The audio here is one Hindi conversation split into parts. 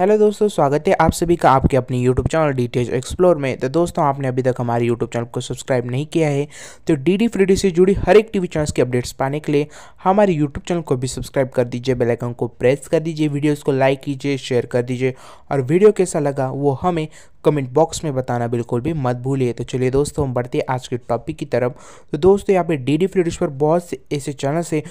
हेलो दोस्तों स्वागत है आप सभी का आपके अपने YouTube channel D T explore में तो दोस्तों आपने अभी तक हमारे यूट्यूब चैनल को सब्सक्राइब नहीं किया है तो डी डी फ्री डी से जुड़ी हर एक टीवी चैनल्स की अपडेट्स पाने के लिए हमारे यूट्यूब चैनल को भी सब्सक्राइब कर दीजिए बेलाइकन को प्रेस कर दीजिए वीडियोज़ को लाइक कीजिए शेयर कर दीजिए और वीडियो कैसा लगा वो हमें कमेंट बॉक्स में बताना बिल्कुल भी मत भूलिए तो चलिए दोस्तों हम बढ़ते हैं आज के टॉपिक की तरफ तो दोस्तों यहाँ पे डी डी फ्री पर बहुत से ऐसे चैनल्स हैं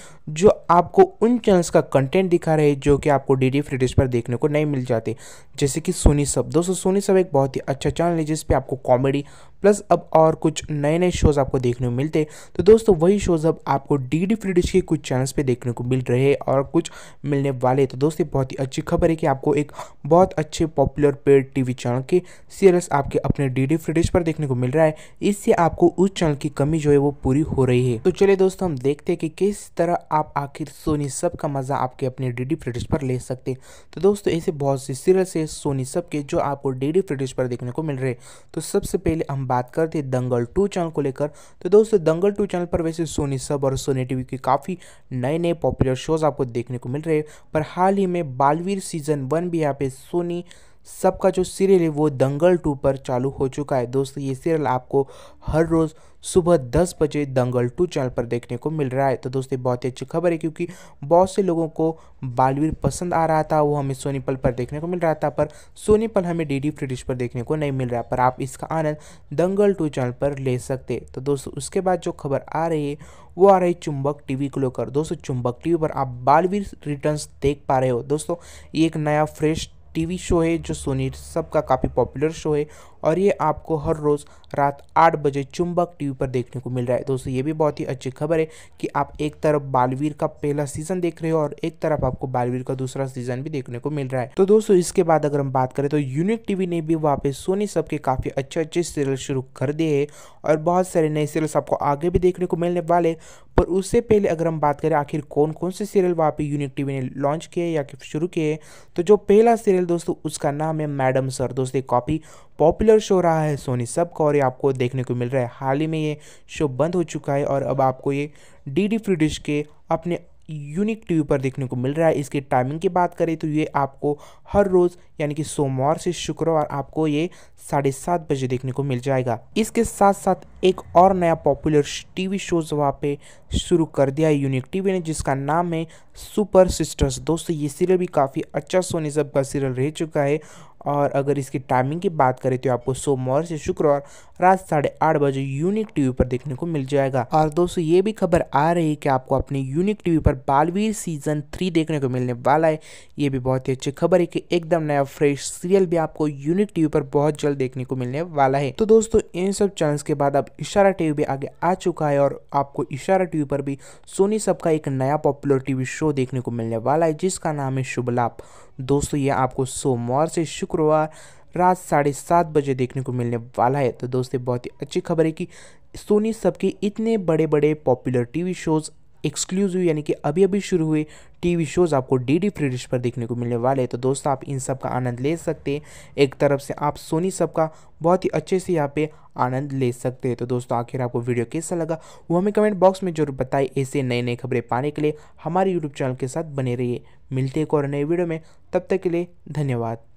जो आपको उन चैनल्स का कंटेंट दिखा रहे हैं जो कि आपको डी डी फ्री पर देखने को नहीं मिल जाते जैसे कि सोनी सब दोस्तों सोनी सब एक बहुत ही अच्छा चैनल है जिसपे आपको कॉमेडी प्लस अब और कुछ नए नए शोज़ आपको देखने को मिलते तो दोस्तों वही शोज़ अब आपको डी डी फ्री डिश के कुछ चैनल्स पे देखने को मिल रहे हैं और कुछ मिलने वाले तो दोस्तों बहुत ही अच्छी खबर है कि आपको एक बहुत अच्छे पॉपुलर पेड टीवी चैनल के सीरियल्स आपके अपने डी डी फ्री डिश पर देखने को मिल रहा है इससे आपको उस चैनल की कमी जो है वो पूरी हो रही है तो चलिए दोस्तों हम देखते हैं कि किस तरह आप आखिर सोनी सब का मज़ा आपके अपने डी डी फ्री डिश पर ले सकते तो दोस्तों ऐसे बहुत से सीरियल्स है सोनी सब के जो आपको डी डी फ्री डिश पर देखने को मिल रहे हैं तो सबसे पहले हम बात करते हैं दंगल टू चैनल को लेकर तो दोस्तों दंगल टू चैनल पर वैसे सोनी सब और सोनी टीवी के काफ़ी नए नए पॉपुलर शोज़ आपको देखने को मिल रहे हैं पर हाल ही में बालवीर सीजन वन भी यहाँ पे सोनी सबका जो सीरियल है वो दंगल टू पर चालू हो चुका है दोस्तों ये सीरियल आपको हर रोज़ सुबह 10 बजे दंगल टू चैनल पर देखने को मिल रहा है तो दोस्तों बहुत ही अच्छी खबर है क्योंकि बहुत से लोगों को बालवीर पसंद आ रहा था वो हमें सोनीपल पर देखने को मिल रहा था पर सोनीपल हमें डी डी फ्रीडिश पर देखने को नहीं मिल रहा पर आप इसका आनंद दंगल टू चैनल पर ले सकते तो दोस्तों उसके बाद जो खबर आ रही है वो आ रही चुंबक टीवी को लेकर दोस्तों चुंबक टीवी पर आप बालवीर रिटर्न्स देख पा रहे हो दोस्तों ये एक नया फ्रेश टीवी शो है जो सोनी सब का काफ़ी पॉपुलर शो है और ये आपको हर रोज़ रात आठ बजे चुंबक टीवी पर देखने को मिल रहा है दोस्तों ये भी बहुत ही अच्छी खबर है कि आप एक तरफ बालवीर का पहला सीजन देख रहे हो और एक तरफ आपको बालवीर का दूसरा सीजन भी देखने को मिल रहा है तो दोस्तों इसके बाद अगर हम बात करें तो यूनिक टीवी ने भी वापस सोनी सब के काफ़ी अच्छे अच्छे सीरियल शुरू कर दिए है और बहुत सारे नए सीरियल्स आपको आगे भी देखने को मिलने वाले पर उससे पहले अगर हम बात करें आखिर कौन कौन से सीरियल वहाँ पे यूनिक टीवी ने लॉन्च किए या शुरू किए तो जो पहला सीरियल दोस्तों उसका नाम है मैडम सर दोस्तों काफ़ी पॉपुलर पॉपुलर शो रहा है सोनी सब का और ये आपको देखने को मिल रहा है हाल ही में ये शो बंद हो चुका है और अब आपको ये डी डी फ्री डिश के अपने यूनिक टीवी पर देखने को मिल रहा है इसके टाइमिंग की बात करें तो ये आपको हर रोज़ यानी कि सोमवार से शुक्रवार आपको ये साढ़े सात बजे देखने को मिल जाएगा इसके साथ साथ एक और नया पॉपुलर टीवी शोज वहाँ पे शुरू कर दिया है यूनिक टीवी ने जिसका नाम है सुपर सिस्टर्स दोस्तों ये सीरियल भी काफ़ी अच्छा सोनी सब का सीरियल रह चुका है और अगर इसकी टाइमिंग की बात करें तो आपको सोमवार से शुक्रवार रात साढ़े आठ बजे यूनिक टीवी पर देखने को मिल जाएगा और दोस्तों ये भी खबर आ रही है कि आपको अपने यूनिक टीवी पर बालवीर सीजन थ्री देखने को मिलने वाला है ये भी बहुत ही अच्छी खबर है कि एकदम नया फ्रेश सीरियल भी आपको यूनिक टीवी पर बहुत जल्द देखने को मिलने वाला है तो दोस्तों इन सब चैनल के बाद अब इशारा टीवी भी आगे आ चुका है और आपको इशारा टीवी पर भी सोनी सब का एक नया पॉपुलर टीवी शो वो देखने को मिलने वाला है जिसका नाम है शुभ लाभ दोस्तों ये आपको सोमवार से शुक्रवार रात साढ़े सात बजे देखने को मिलने वाला है तो दोस्तों बहुत ही अच्छी खबर है कि सोनी सबके इतने बड़े बड़े पॉपुलर टीवी शोज़ एक्सक्लूसिव यानी कि अभी अभी शुरू हुए टीवी शोज़ आपको डीडी फ्री डिश पर देखने को मिलने वाले हैं तो दोस्तों आप इन सब का आनंद ले सकते हैं एक तरफ से आप सोनी सब का बहुत ही अच्छे से यहाँ पे आनंद ले सकते हैं तो दोस्तों आखिर आपको वीडियो कैसा लगा वो हमें कमेंट बॉक्स में जरूर बताएं ऐसे नए नए खबरें पाने के लिए हमारे यूट्यूब चैनल के साथ बने रहिए मिलते एक और नए वीडियो में तब तक के लिए धन्यवाद